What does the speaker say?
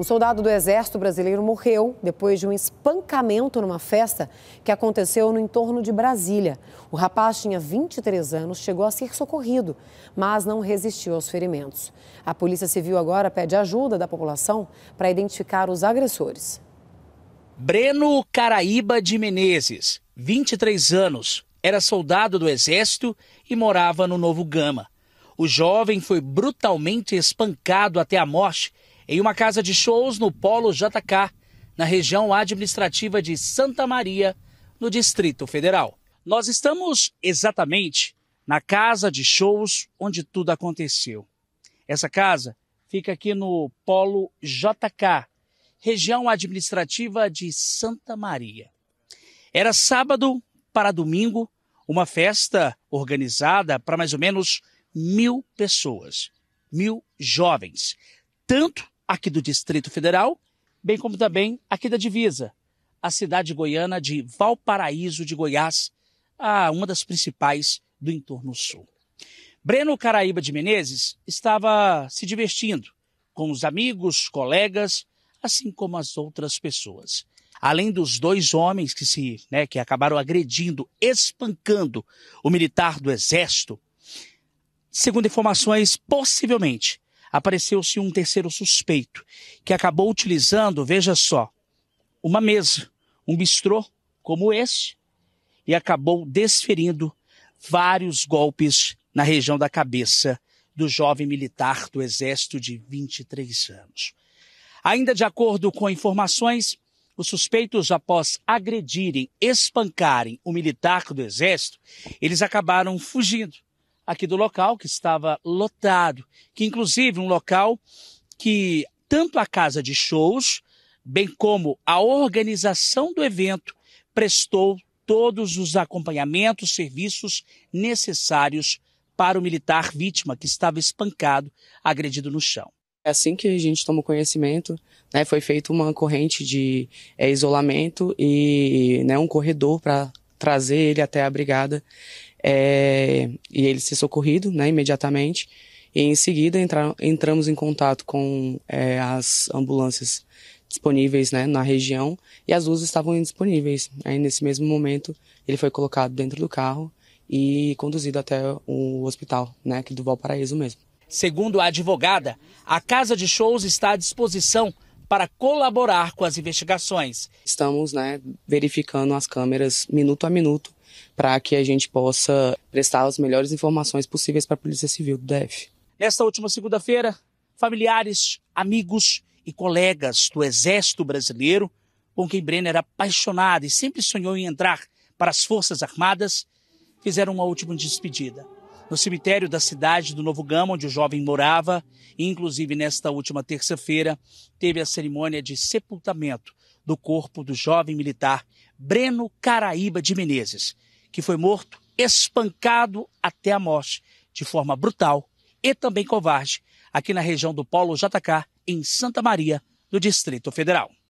Um soldado do Exército Brasileiro morreu depois de um espancamento numa festa que aconteceu no entorno de Brasília. O rapaz tinha 23 anos, chegou a ser socorrido, mas não resistiu aos ferimentos. A Polícia Civil agora pede ajuda da população para identificar os agressores. Breno Caraíba de Menezes, 23 anos, era soldado do Exército e morava no Novo Gama. O jovem foi brutalmente espancado até a morte em uma casa de shows no Polo JK, na região administrativa de Santa Maria, no Distrito Federal. Nós estamos exatamente na casa de shows onde tudo aconteceu. Essa casa fica aqui no Polo JK, região administrativa de Santa Maria. Era sábado para domingo, uma festa organizada para mais ou menos mil pessoas, mil jovens, tanto aqui do Distrito Federal, bem como também aqui da divisa, a cidade goiana de Valparaíso de Goiás, a uma das principais do entorno sul. Breno Caraíba de Menezes estava se divertindo com os amigos, colegas, assim como as outras pessoas. Além dos dois homens que se, né, que acabaram agredindo, espancando o militar do exército, segundo informações, possivelmente apareceu-se um terceiro suspeito, que acabou utilizando, veja só, uma mesa, um bistrô como esse, e acabou desferindo vários golpes na região da cabeça do jovem militar do Exército de 23 anos. Ainda de acordo com informações, os suspeitos, após agredirem, espancarem o militar do Exército, eles acabaram fugindo aqui do local, que estava lotado, que inclusive um local que tanto a casa de shows, bem como a organização do evento, prestou todos os acompanhamentos, serviços necessários para o militar vítima que estava espancado, agredido no chão. É assim que a gente tomou conhecimento, né, foi feita uma corrente de é, isolamento e né, um corredor para trazer ele até a brigada é, e ele ser socorrido né, imediatamente. E em seguida entra, entramos em contato com é, as ambulâncias disponíveis né, na região e as duas estavam indisponíveis. Aí nesse mesmo momento ele foi colocado dentro do carro e conduzido até o hospital, né, aqui do Valparaíso mesmo. Segundo a advogada, a casa de shows está à disposição para colaborar com as investigações. Estamos né, verificando as câmeras minuto a minuto para que a gente possa prestar as melhores informações possíveis para a Polícia Civil do DF. Nesta última segunda-feira, familiares, amigos e colegas do Exército Brasileiro, com quem Brenner era apaixonado e sempre sonhou em entrar para as Forças Armadas, fizeram uma última despedida. No cemitério da cidade do Novo Gama, onde o jovem morava, inclusive nesta última terça-feira, teve a cerimônia de sepultamento do corpo do jovem militar Breno Caraíba de Menezes, que foi morto espancado até a morte, de forma brutal e também covarde, aqui na região do Polo JK, em Santa Maria, no Distrito Federal.